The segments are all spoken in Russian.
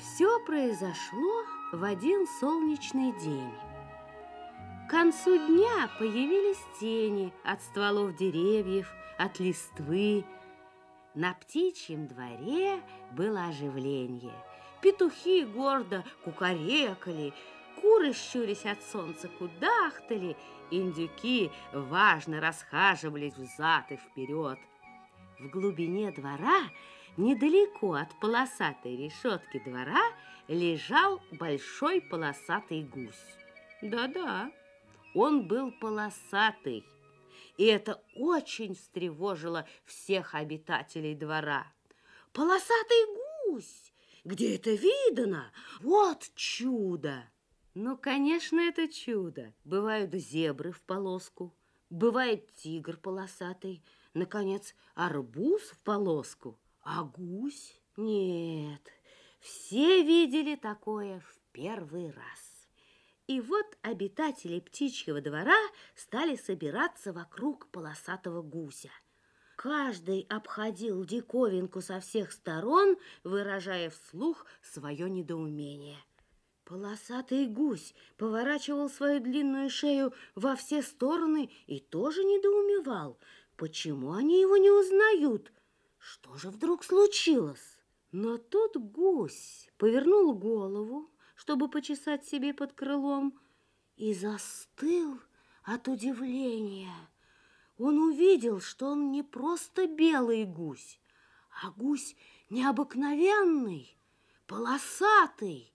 Все произошло в один солнечный день. К концу дня появились тени от стволов деревьев, от листвы. На птичьем дворе было оживление. Петухи гордо кукарекали, куры щурясь от солнца кудахтали, индюки важно расхаживались взад и вперед. В глубине двора Недалеко от полосатой решетки двора лежал большой полосатый гусь. Да-да, он был полосатый, и это очень встревожило всех обитателей двора. Полосатый гусь! Где это видано? Вот чудо! Ну, конечно, это чудо. Бывают зебры в полоску, бывает тигр полосатый, наконец, арбуз в полоску – а гусь? Нет, все видели такое в первый раз. И вот обитатели птичьего двора стали собираться вокруг полосатого гуся. Каждый обходил диковинку со всех сторон, выражая вслух свое недоумение. Полосатый гусь поворачивал свою длинную шею во все стороны и тоже недоумевал, почему они его не узнают – что же вдруг случилось? Но тот гусь повернул голову, чтобы почесать себе под крылом, и застыл от удивления. Он увидел, что он не просто белый гусь, а гусь необыкновенный, полосатый.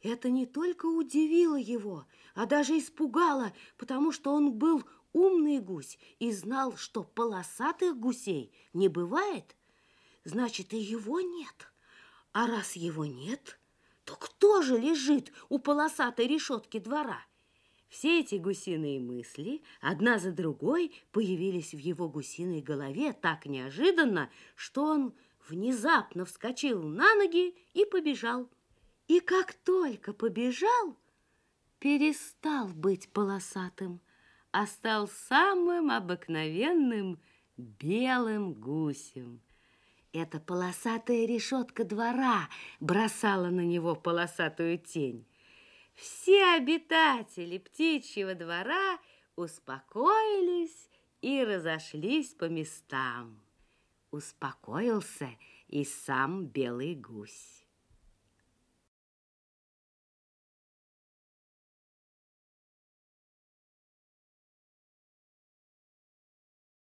Это не только удивило его, а даже испугало, потому что он был умный гусь и знал, что полосатых гусей не бывает – значит, и его нет. А раз его нет, то кто же лежит у полосатой решетки двора? Все эти гусиные мысли одна за другой появились в его гусиной голове так неожиданно, что он внезапно вскочил на ноги и побежал. И как только побежал, перестал быть полосатым, а стал самым обыкновенным белым гусем – эта полосатая решетка двора бросала на него полосатую тень. Все обитатели птичьего двора успокоились и разошлись по местам. Успокоился и сам белый гусь.